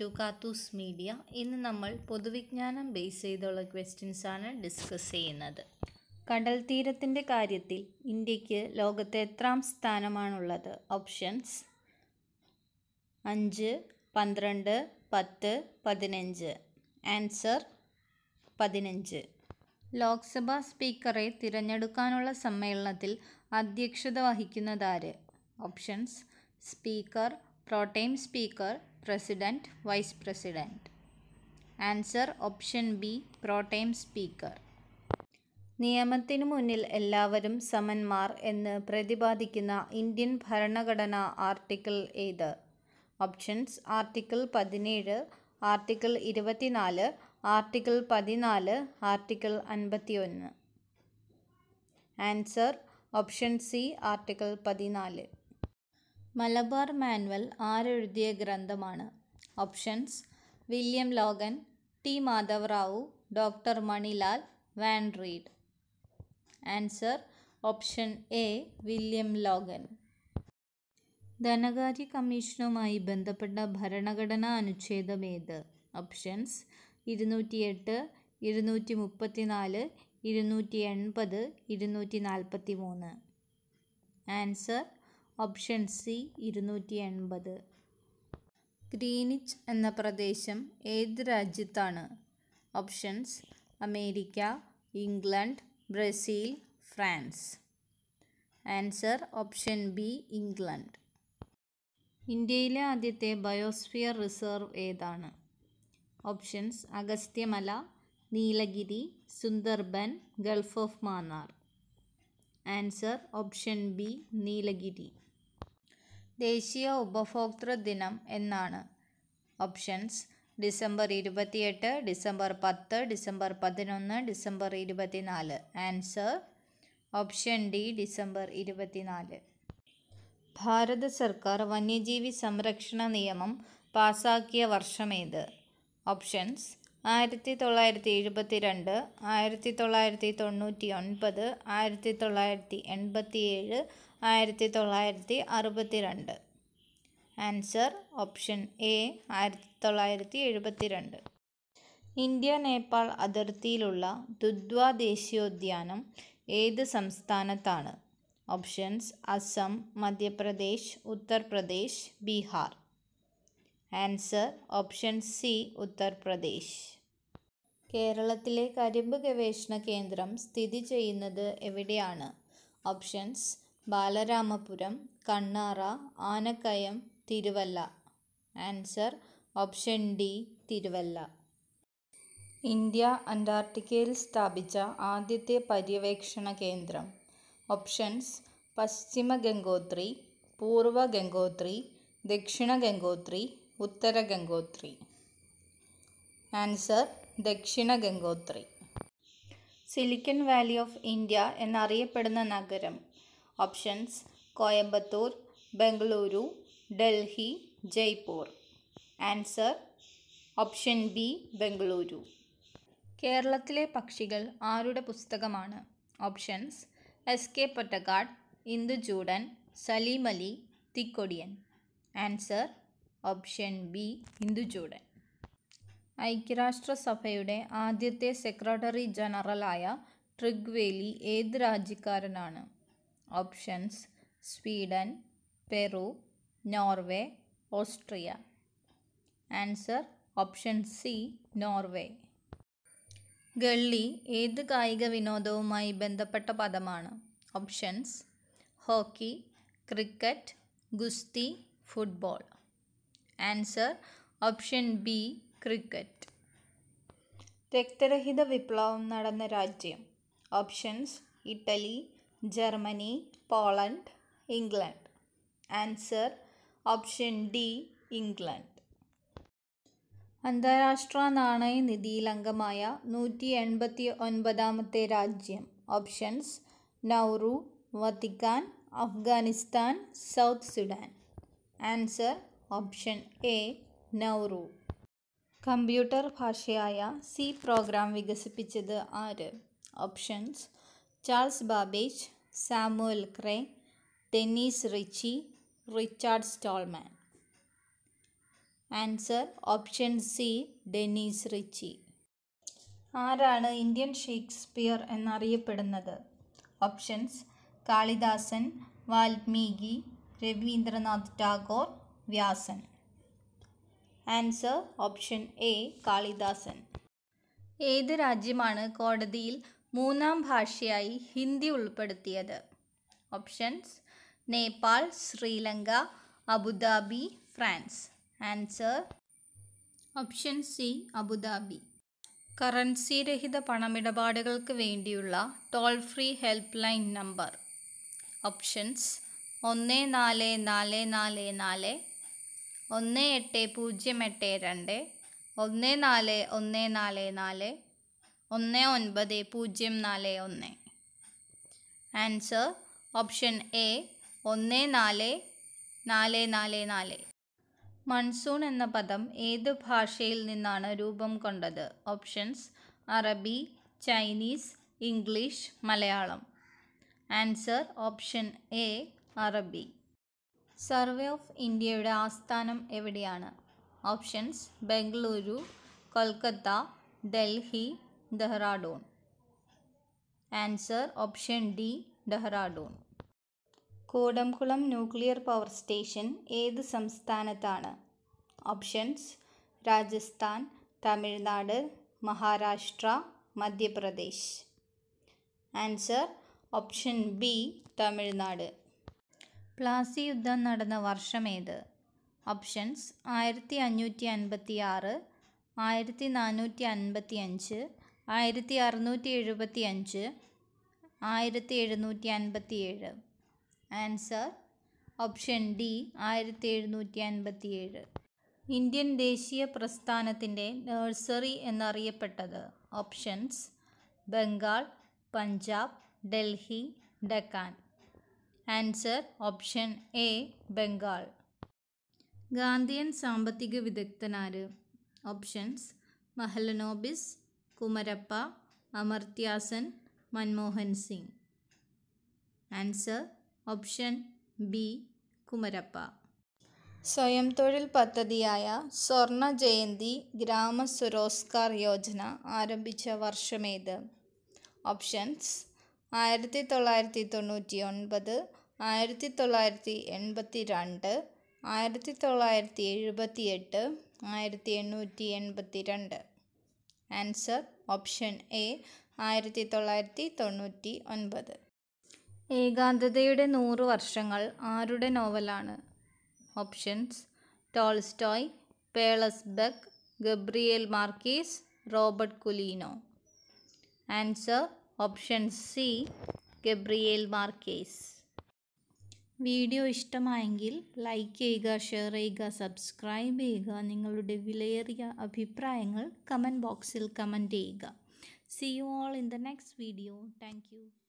To കാത്തൂസ് media ഇന്ന് നമ്മൾ പൊതുവിജ്ഞാനം base ചെയ്തുള്ള ക്വസ്റ്റ്യൻസാണ് ഡിസ്കസ് ചെയ്യുന്നത് കടൽ തീരത്തിൻ്റെ കാര്യത്തിൽ ഇന്ത്യക്ക് ലോകത്തെ എത്രാം സ്ഥാനമാണുള്ളത് ഓപ്ഷൻസ് അഞ്ച് പന്ത്രണ്ട് പത്ത് പതിനഞ്ച് ആൻസർ പതിനഞ്ച് ലോക്സഭാ സ്പീക്കറെ തിരഞ്ഞെടുക്കാനുള്ള സമ്മേളനത്തിൽ അധ്യക്ഷത വഹിക്കുന്നതാര് options speaker pro tem speaker president vice president answer option B pro tem speaker നിയമത്തിനു മുന്നിൽ എല്ലാവരും സമന്മാർ എന്ന് പ്രതിപാദിക്കുന്ന ഇന്ത്യൻ ഭരണഘടന ആർട്ടിക്കിൾ ഏത് ഓപ്ഷൻസ് ആർട്ടിക്കിൾ പതിനേഴ് ആർട്ടിക്കിൾ ഇരുപത്തിനാല് ആർട്ടിക്കിൾ പതിനാല് ആർട്ടിക്കിൾ അൻപത്തിയൊന്ന് ആൻസർ ഓപ്ഷൻ സി ആർട്ടിക്കിൾ പതിനാല് മലബാർ മാനുവൽ ആരെഴുതിയ ഗ്രന്ഥമാണ് ഓപ്ഷൻസ് William Logan T Madhavrao doctor Manilal van Rheede answer option A William Logan ധനകാര്യ കമ്മീഷനുമായി ബന്ധപ്പെട്ട ഭരണഘടനാ അനുച്ഛേദം ഏത് ഓപ്ഷൻസ് ഇരുന്നൂറ്റി എട്ട് ഇരുന്നൂറ്റി മുപ്പത്തി നാല് ഇരുന്നൂറ്റി എൺപത് ഇരുന്നൂറ്റി നാൽപ്പത്തി മൂന്ന് ആൻസർ ഓപ്ഷൻ സി ഇരുന്നൂറ്റി എൺപത് ഗ്രീനിച്ച് എന്ന പ്രദേശം ഏത് രാജ്യത്താണ് options America England Brazil France answer option B England ഇന്ത്യയിലെ ആദ്യത്തെ ബയോസ്ഫിയർ റിസർവ് ഏതാണ് options Agasthyamala Nilgiri Sundarban Gulf of Mannar answer option B Nilgiri ദേശീയ ഉപഭോക്തൃ ദിനം എന്നാണ് ഓപ്ഷൻസ് ഡിസംബർ ഇരുപത്തിയെട്ട് ഡിസംബർ പത്ത് ഡിസംബർ പതിനൊന്ന് ഡിസംബർ ഇരുപത്തിനാല് ആൻസർ ഓപ്ഷൻ ഡി ഡിസംബർ ഇരുപത്തിനാല് ഭാരത സർക്കാർ വന്യജീവി സംരക്ഷണ നിയമം പാസാക്കിയ വർഷമേത് ഓപ്ഷൻസ് ആയിരത്തി തൊള്ളായിരത്തി എഴുപത്തി രണ്ട് ആയിരത്തി തൊള്ളായിരത്തി തൊണ്ണൂറ്റി ഒൻപത് ആയിരത്തി തൊള്ളായിരത്തി എൺപത്തി ഏഴ് ആയിരത്തി തൊള്ളായിരത്തി അറുപത്തി രണ്ട് ആൻസർ ഓപ്ഷൻ എ ആയിരത്തി തൊള്ളായിരത്തി എഴുപത്തി രണ്ട് ഇന്ത്യ നേപ്പാൾ അതിർത്തിയിലുള്ള ദുദ്വ ദേശീയോദ്യാനം ഏത് സംസ്ഥാനത്താണ് options Assam Madhya Pradesh Uttar Pradesh Bihar answer option C Uttar Pradesh കേരളത്തിലെ കരിമ്പ് ഗവേഷണ കേന്ദ്രം സ്ഥിതി ചെയ്യുന്നത് എവിടെയാണ് options Balaramapuram Kannara Anakkayam Thiruvalla answer option D Thiruvalla India അന്റാർട്ടിക്കയിൽ സ്ഥാപിച്ച ആദ്യത്തെ പര്യവേക്ഷണ കേന്ദ്രം ഓപ്ഷൻസ് പശ്ചിമ ഗംഗോത്രി പൂർവ ഗംഗോത്രി ദക്ഷിണ ഗംഗോത്രി ഉത്തര Gangotri answer Dakshina Gangotri Silicon Valley of India എന്നറിയപ്പെടുന്ന നഗരം options Coimbatore Bengaluru Delhi Jaipur answer option B Bengaluru കേരളത്തിലെ പക്ഷികൾ ആരുടെ പുസ്തകമാണ് options S K Pottekkatt Induchoodan Salim Ali Thikkodiyan answer option B Induchoodan ഐക്യരാഷ്ട്രസഭയുടെ ആദ്യത്തെ സെക്രട്ടറി ജനറലായ ട്രിഗ്വേലി ഏത് രാജ്യക്കാരനാണ് options Sweden Peru Norway Austria answer option C Norway gully ഏത് കായിക വിനോദവുമായി ബന്ധപ്പെട്ട പദമാണ് ഓപ്ഷൻസ് ഹോക്കി ക്രിക്കറ്റ് ഗുസ്തി football answer option B cricket രക്തരഹിത വിപ്ലവം നടന്ന രാജ്യം options Italy Germany Poland England answer option D England അന്താരാഷ്ട്ര നാണയനിധിയിൽ അംഗമായ നൂറ്റി എൺപത്തി ഒൻപതാമത്തെ രാജ്യം options Nauru Vatican Afghanistan South Sudan answer option A Nauru computer ഭാഷയായ സി പ്രോഗ്രാം വികസിപ്പിച്ചത് ആര് options Charles Babbage Samuel Cray Dennis Ritchie Richard Stallman answer option C Dennis Ritchie ആരാണ് ഇന്ത്യൻ ഷേക്സ്പിയർ എന്നറിയപ്പെടുന്നത് options Kalidasan Valmiki Rabindranath Tagore Vyasan answer option A Kalidasan ഏത് രാജ്യമാണ് കോടതിയിൽ മൂന്നാം ഭാഷയായി ഹിന്ദി ഉൾപ്പെടുത്തിയത് options Nepal Sri Lanka Abu Dhabi France answer option C Abu Dhabi currency രഹിത പണമിടപാടുകൾക്ക് വേണ്ടിയുള്ള toll free helpline number options ഒന്ന് നാല് നാല് നാല് നാല് ഒന്ന് എട്ട് പൂജ്യം എട്ട് രണ്ട് ഒന്ന് നാല് ഒന്ന് നാല് നാല് ഒന്ന് ഒൻപത് പൂജ്യം നാല് ഒന്ന് ആൻസർ ഓപ്ഷൻ എ ഒന്ന് നാല് നാല് നാല് നാല് മൺസൂൺ എന്ന പദം ഏത് ഭാഷയിൽ നിന്നാണ് രൂപം കൊണ്ടത് ഓപ്ഷൻസ് അറബി Chinese English Malayalam answer option A അറബി സർവേ ഓഫ് ഇന്ത്യയുടെ ആസ്ഥാനം എവിടെയാണ് options Bengaluru Kolkata Delhi Dehradun. Answer option D Dehradun. Kudankulam nuclear power station ഏത് സംസ്ഥാനത്താണ് options Rajasthan Tamil Nadu Maharashtra Madhya Pradesh answer option B Tamil Nadu Plassey യുദ്ധം നടന്ന വർഷം വർഷമേത് ഓപ്ഷൻസ് ആയിരത്തി അഞ്ഞൂറ്റി അൻപത്തി ആറ് ആയിരത്തി നാനൂറ്റി അൻപത്തി അഞ്ച് ആയിരത്തി അറുന്നൂറ്റി എഴുപത്തി അഞ്ച് ആയിരത്തി എഴുന്നൂറ്റി അൻപത്തി ഏഴ് ആൻസർ ഓപ്ഷൻ ഡി ആയിരത്തി എഴുന്നൂറ്റി അൻപത്തി ഏഴ് ഇന്ത്യൻ ദേശീയ പ്രസ്ഥാനത്തിൻ്റെ നഴ്സറി എന്നറിയപ്പെട്ടത് options Bengal Punjab Delhi Deccan answer option A Bengal Gandhian സാമ്പത്തിക വിദഗ്ധനാര് options Mahalanobis Kumarappa Amartya Sen Manmohan Singh answer option B Kumarappa സ്വയം തൊഴിൽ പദ്ധതിയായ സ്വർണ ജയന്തി ഗ്രാമ സുരോസ്കാർ യോജന ആരംഭിച്ച വർഷമേത് ഓപ്ഷൻസ് ആയിരത്തി തൊള്ളായിരത്തി തൊണ്ണൂറ്റി ഒൻപത് ആയിരത്തി തൊള്ളായിരത്തി എൺപത്തി രണ്ട് ആയിരത്തി തൊള്ളായിരത്തി എഴുപത്തി എട്ട് ആയിരത്തി എണ്ണൂറ്റി എൺപത്തി രണ്ട് ആൻസർ ഓപ്ഷൻ എ ആയിരത്തി തൊള്ളായിരത്തി തൊണ്ണൂറ്റി ഒൻപത് ഏകാന്തതയുടെ നൂറ് വർഷങ്ങൾ ആരുടെ നോവലാണ് options Tolstoy Pearl S Buck Gabriel Marquez Robert കുലീനോ answer option C Gabriel Marquez video ഇഷ്ടമായെങ്കിൽ ലൈക്ക് ചെയ്യുക ഷെയർ ചെയ്യുക സബ്സ്ക്രൈബ് ചെയ്യുക നിങ്ങളുടെ വിലയേറിയ അഭിപ്രായങ്ങൾ കമൻറ്റ് ബോക്സിൽ കമൻറ്റ് ചെയ്യുക see you all in the next video thank